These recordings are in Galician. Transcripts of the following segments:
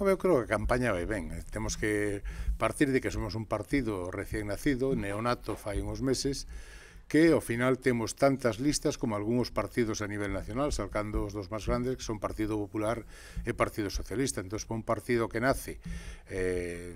Home, eu creo que a campaña vai ben. Eh. Temos que partir de que somos un partido recién nacido, neonato fai uns meses, que ao final temos tantas listas como algúns partidos a nivel nacional, salcando os dos máis grandes, que son Partido Popular e Partido Socialista. Entón, un partido que nace, eh,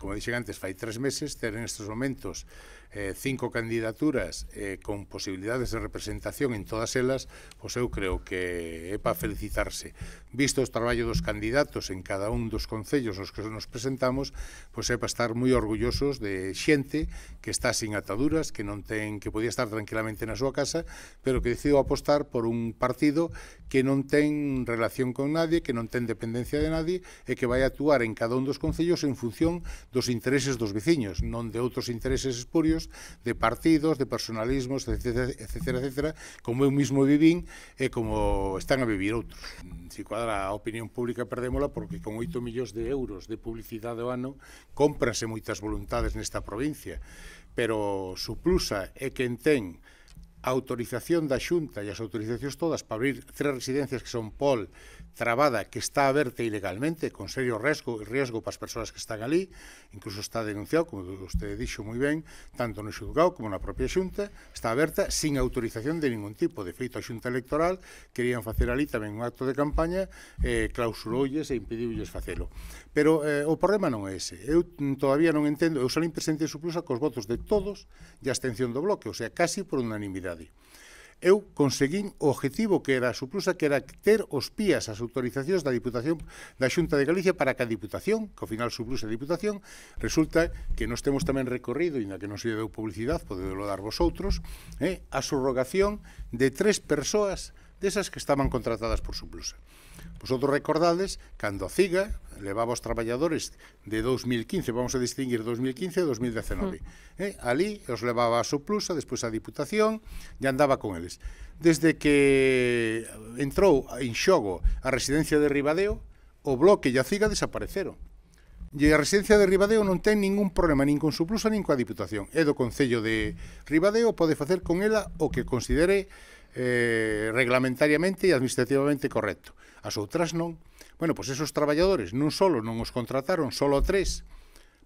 como dixen antes, fai tres meses, ter en estes momentos eh, cinco candidaturas eh, con posibilidades de representación en todas elas, pois eu creo que é para felicitarse. Visto o traballo dos candidatos en cada un dos concellos nos que nos presentamos, pois é para estar moi orgullosos de xente que está sin ataduras, que non ten que podía estar tranquilamente en su casa, pero que decidió apostar por un partido que non ten relación con nadie, que non ten dependencia de nadie e que vai actuar en cada un dos concellos en función dos intereses dos veciños, non de outros intereses espurios de partidos, de personalismos, etc, etc, etc como eu mismo vivín e como están a vivir outros. Si cuadra a opinión pública perdémola porque con 8 millóns de euros de publicidade ao ano cómprase moitas voluntades nesta provincia, pero suplusa é quen ten a autorización da Xunta e as autorizacións todas para abrir tres residencias que son Pol, Trabada, que está aberta ilegalmente, con serio riesgo, riesgo para as persoas que están ali, incluso está denunciado, como usted dixo moi ben, tanto no xudgado como na propia Xunta, está aberta sin autorización de ningún tipo. De feito, a Xunta Electoral querían facer ali tamén un acto de campaña, eh, clausuroulles e impediulles facelo. Pero eh, o problema non é ese. Eu todavía non entendo, eu salín presente suplusa cos votos de todos e a abstención do bloque, o sea, casi por unanimidade universidade. Eu conseguín o objetivo que era a suplusa que era ter os pías as autorizacións da Diputación da Xunta de Galicia para que a Diputación, que ao final suplusa a Diputación, resulta que nos temos tamén recorrido, inda que non se lle deu publicidade, podedelo dar vosotros, eh, a subrogación de tres persoas desas que estaban contratadas por Suplusa. Vosotros recordades, cando a CIGA levaba os traballadores de 2015, vamos a distinguir 2015 e 2019, mm. eh? ali os levaba a Suplusa, despois a Diputación, e andaba con eles. Desde que entrou en xogo a residencia de Ribadeo, o bloque e a CIGA desapareceron. E a residencia de Ribadeo non ten ningún problema nin con Suplusa nin coa Diputación. É do Concello de Ribadeo, pode facer con ela o que considere eh, reglamentariamente e administrativamente correcto. As outras non. Bueno, pois esos traballadores non solo non os contrataron, solo tres,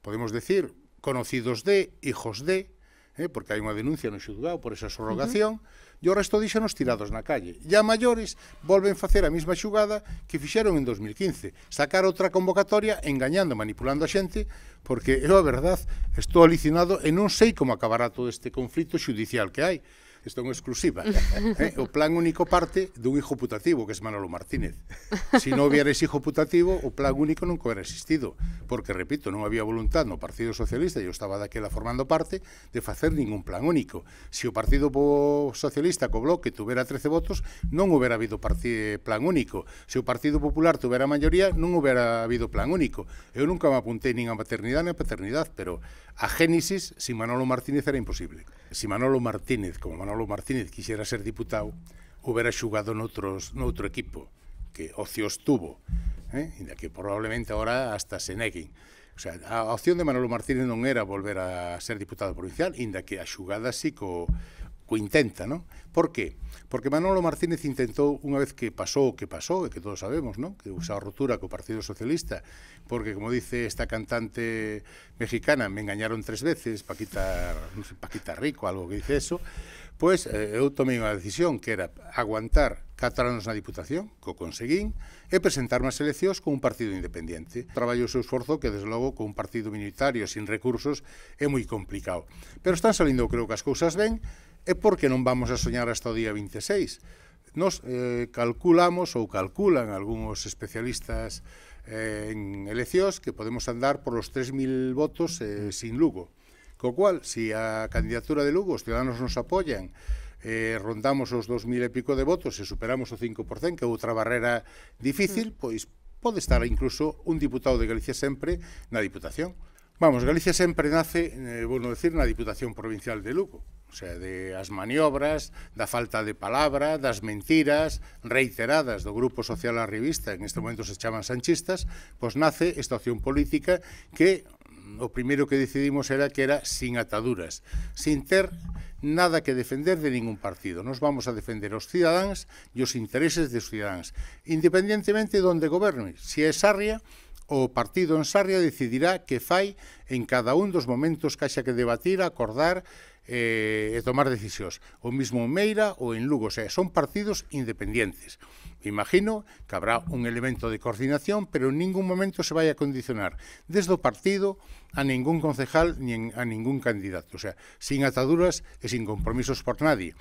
podemos decir, conocidos de, hijos de, eh, porque hai unha denuncia no xudgado por esa sorrogación, uh -huh. e o resto dixenos tirados na calle. E a maiores volven facer a mesma xugada que fixeron en 2015, sacar outra convocatoria engañando, manipulando a xente, porque eu, a verdad, estou alicinado e non sei como acabará todo este conflito xudicial que hai. Isto é unha exclusiva. eh? O plan único parte dun hijo putativo, que é Manolo Martínez. Se si non ese hijo putativo, o plan único nunca hubiera existido. Porque, repito, non había voluntad no Partido Socialista, e eu estaba daquela formando parte, de facer ningún plan único. Se si o Partido Socialista co Bloque tuvera 13 votos, non hubera habido plan único. Se si o Partido Popular tuvera maioría, non hubera habido plan único. Eu nunca me apuntei nin a maternidade nin a paternidade, pero a Génesis, sin Manolo Martínez era imposible. Si Manolo Martínez, como Manolo Manolo Martínez quixera ser diputado, houbera xugado noutros, noutro equipo, que ocios tuvo, eh? inda que probablemente ahora hasta se neguen. O sea, a opción de Manolo Martínez non era volver a ser diputado provincial, inda que a xugada sí co, co intenta, non? Por que? Porque Manolo Martínez intentou, unha vez que pasou o que pasou, e que todos sabemos, non? Que usa a rotura co Partido Socialista, porque, como dice esta cantante mexicana, me engañaron tres veces, Paquita, non sei, Paquita Rico, algo que dice eso, Pois eh, eu tomei unha decisión que era aguantar catro anos na Diputación, que o conseguín, e presentarme as eleccións con un partido independiente. Traballo o seu esforzo que, desde logo, con un partido minoritario sin recursos é moi complicado. Pero están salindo, creo que as cousas ben, e porque non vamos a soñar hasta o día 26? Nos eh, calculamos ou calculan algúns especialistas eh, en eleccións que podemos andar por os 3.000 votos eh, sin Lugo. Co cual, se si a candidatura de Lugo os ciudadanos nos apoian eh, rondamos os 2.000 e pico de votos e superamos o 5%, que é outra barrera difícil, mm. pois pode estar incluso un diputado de Galicia sempre na Diputación. Vamos, Galicia sempre nace, eh, bueno decir, na Diputación Provincial de Lugo. O sea, de as maniobras, da falta de palabra, das mentiras reiteradas do Grupo Social Revista, en este momento se chaman sanchistas, pois nace esta opción política que o primeiro que decidimos era que era sin ataduras, sin ter nada que defender de ningún partido. Nos vamos a defender os cidadáns e os intereses dos cidadáns, independentemente de onde goberne. Se é Sarria, o partido en Sarria decidirá que fai en cada un dos momentos que haxa que debatir, acordar eh, e tomar decisións. O mismo en Meira ou en Lugo, o sea, son partidos independientes. Imagino que habrá un elemento de coordinación, pero en ningún momento se vai a condicionar desde o partido a ningún concejal ni a ningún candidato, o sea, sin ataduras e sin compromisos por nadie.